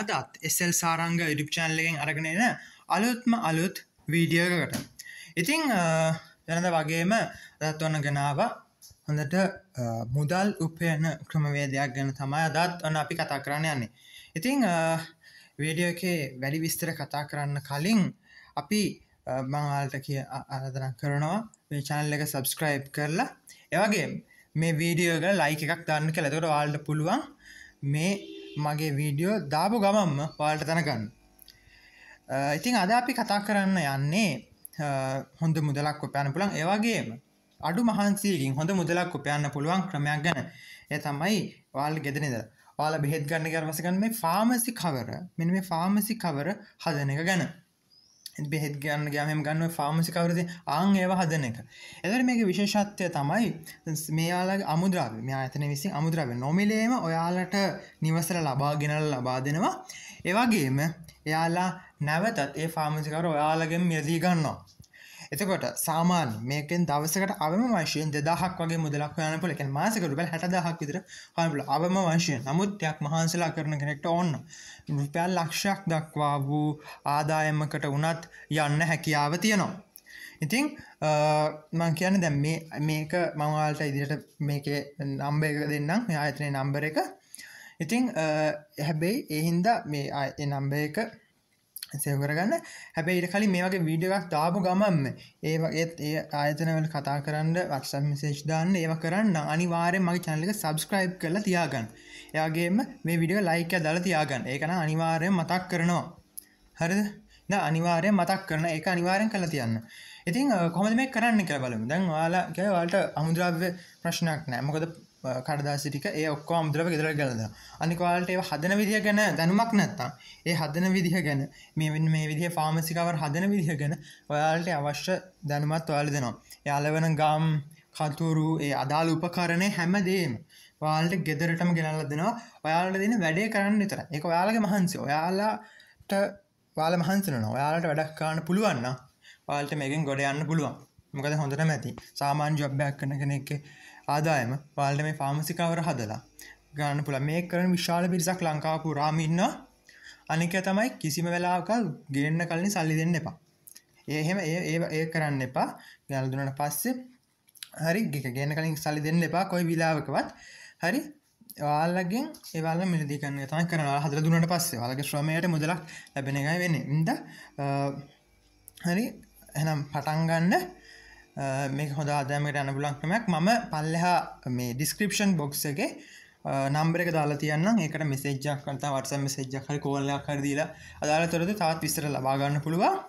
අදත් එස්සල් සාරංග ඉඩිප්චන්ලගෙන් අරගෙනන අලුත්ම අලුත් වීඩියකට ඉතිං ජනද වගේම දත්වන්න ගෙනාව හොඳට මුදල් උපයන ක්‍රමවේදයක් ගැන තමයි අදත් ඔන්න අපි කතා කරන්න යන්නේ ඉතිං වීඩියෝ එකේ වැඩි විස්තර කතා කරන්න කලින් අපි මංආල්ට කිය අරදන කරනවා චනල් එක සබස්ක්‍රයිබ් කරලා එවගේ මේ වීඩියෝග ලයික එකක් දන්න කළතුට වාල්ඩ පුළුවන් මේ මගේ වීඩියෝ දාපු ගමම්ම පාලට තැනකන්න ඉතිං අද අපි කතා කරන්න යන්නේ හොඳ මුදලක් උපයන්න පුළන් ඒවාගේම අඩු මහන්සේකින් හොඳ මුදලක් උපයන්න පුළුවන් ක්‍රමයක් ගැන ඒ තමයි වාල් ගෙදනිද වාල බෙහෙත් ගන්න කරවසගන්න මේ ෆාමසි කවර මෙ මේ ෆාමසි කවර හදන එක ගැන බෙහෙත් ගන්න ගෑම ගන්න ෆාමසිකවරද ආං ඒව හදන එක. එදර මේක විශේෂත්වය තමයි මේයාලගේ අමුද්‍රාව මෙයා ඇතන විසි අමුද්‍රාව නොමිලේම ඔයාලට නිවසර ලබා ගෙනල් ලබා දෙනවා. ඒවාගේම එයාලා නැවතත් ඒ ෆාමසිකර ඔයාලගෙන් මියදී ගන්නවා. එතකොට සාමාන්‍ය මේකෙන් දවසකට අවම වශයෙන් දෙදහක් වගේ මුදලක් යන පුල එක මාසක රුපල් හැට දහක් විතර හමල අවම වශය නමුත්යක් මහන්සලා කරන කෙනෙක්ට ඔන්න රුපැල් ලක්ෂයක් දක්වා වූ ආදායමකට වනත් යන්න හැකියාව තියෙනවා. ඉතිං මං කියන්න දැම් මේක මංවාලට ඉදිට මේක නම්බ එක දෙන්නම් ආයතනය නම්බර එක ඉතිං හැබැයි එහින්ද මේ අය නම්බ එක සෙව් කරගන්න හැබැ ඉට කලින් මේ වගේ වීඩියක් දාපු ගමම්ම ඒවගේත් ඒ ආයතනවල කතා කරන්න වත්සම් විශේෂ් දාන්න ඒව කරන්න අනිවාරය මගේ චැනලික සබස්ක්‍රයිබ් කරලා තියාගන්න එයාගේම මේ විඩිය ලයික දල තියාගන්න ඒකන අනිවාරය මතක් කරනවා හරිද ද අනිවාරය මතක් කරන එක අනිවාරෙන් කළ තියන්න ඉතින් කොමද මේ කරන්න කර බලමු දැන් වාලාගේ වාලට අමුද්‍රව්‍ය ප්‍රශ්නයක් නෑ මොකද කඩදාසිටික ඒ ඔක්කෝම් ද්‍රව ගෙදර ගලද අනිකවාලට ඒ හදන විදිහ ගැන දැනුමක් නැත්තා ඒ හදන විදිහ ගැන මේවින් මේ විදිහ ෆාමසිකවර හදන විදිහ ගැන ඔයාලට අවශ්‍ය දැනුමත් ඔයාල දෙනවා යාලවන ගම් කතුරු ඒ අදාළ උපකරණය හැමදේම වාලට ගෙදරටම ගෙනල්ල දෙනවා ඔයාලට දෙන වැඩේ කරන්න විතර එක ඔයාලගේ මහන්සේ ඔයාලාට වාල මහන්සනන ඔයාලට වැඩක් කාන්න පුළුවන්න වාලට මේකින් ගොඩ යන්න පුළුවන් මොකද හොඳට මැති සාමාන්‍ය ජොබ්බයක් කන කෙනෙක්ේ ආදායම පාලට මේ ෆාමසිකවර හදලා ගන්න පුළ මේ කරන විශාල පිරිසක් ලංකාව පුරාමින්න අනික තමයි කිසිම වෙලාකල් ගේන්න කලින් සල්ලි දෙන්න එපා ඒහෙම ඒ ඒ කරන්න එපා ගැල්දුනට පස්සේ හරි ගික ගන්න කලින් සල්ලි දෙන්න එපා කොයි විලාවකවත් හරි වාල්ලගෙන් ඒවල මිලදිකන්න තන් කරන හදර දුනට පස්සේ වලගේ ශ්‍රමයට මුදලක් ලැබෙන එකයි වෙන ඉද හරි එනම් පටන්ගන්න මේ හොඳ ආදමට අන පුලක්නමක් මම පල්ලහා මේ ඩිස්ක්‍රපෂන් බොක්ස එක නම්බරක දාලා තියන්න එකට මෙසේජ්ජක් කතා වටසම මෙසේජ්ජ හරි කෝල්ලයා කරදිලා අදාළ තොරද තාත් විස්තර ලබාගන්න පුළුවන්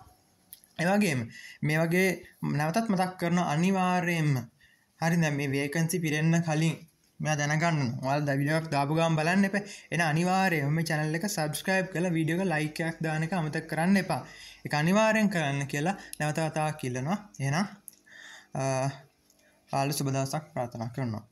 එවාගේ මේ වගේ නැවතත් මතක් කරන අනිවාර්යයෙන්ම හරි දැ මේ වේකන්සි පිරෙන්න්න කලින් මෙ දැනගන්න වල් දවිලක් දාපුගම් බලන්න එප එන අනිවාරයම චැනල්ල එක සබස්ක්‍රයිබ් කළ විඩියක ලයිකයක් දානක අමත කරන්න එපා එක අනිවාරයෙන් කරන්න කියලා නැවතතා කියල්ලනවා එනම් පාල සුබදවසක් ප්‍රාථනා කරනවා